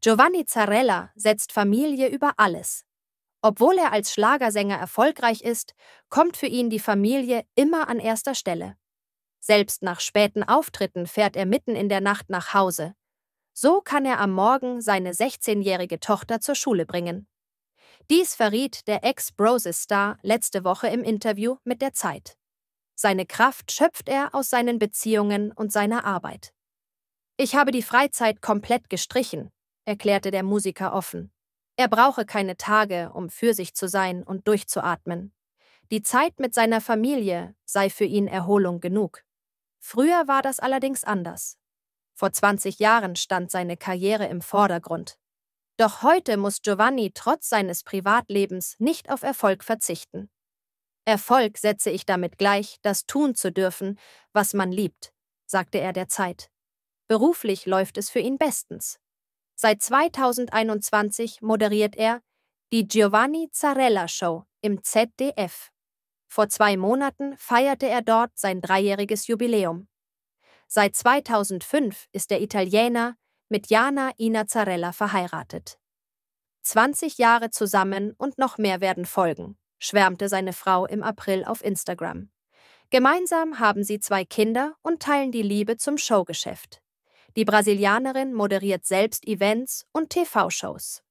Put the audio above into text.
Giovanni Zarella setzt Familie über alles. Obwohl er als Schlagersänger erfolgreich ist, kommt für ihn die Familie immer an erster Stelle. Selbst nach späten Auftritten fährt er mitten in der Nacht nach Hause. So kann er am Morgen seine 16-jährige Tochter zur Schule bringen. Dies verriet der Ex-Broses-Star letzte Woche im Interview mit der Zeit. Seine Kraft schöpft er aus seinen Beziehungen und seiner Arbeit. Ich habe die Freizeit komplett gestrichen, erklärte der Musiker offen. Er brauche keine Tage, um für sich zu sein und durchzuatmen. Die Zeit mit seiner Familie sei für ihn Erholung genug. Früher war das allerdings anders. Vor 20 Jahren stand seine Karriere im Vordergrund. Doch heute muss Giovanni trotz seines Privatlebens nicht auf Erfolg verzichten. Erfolg setze ich damit gleich, das tun zu dürfen, was man liebt, sagte er der Zeit. Beruflich läuft es für ihn bestens. Seit 2021 moderiert er die Giovanni Zarella Show im ZDF. Vor zwei Monaten feierte er dort sein dreijähriges Jubiläum. Seit 2005 ist der Italiener mit Jana Ina Zarella verheiratet. 20 Jahre zusammen und noch mehr werden folgen, schwärmte seine Frau im April auf Instagram. Gemeinsam haben sie zwei Kinder und teilen die Liebe zum Showgeschäft. Die Brasilianerin moderiert selbst Events und TV-Shows.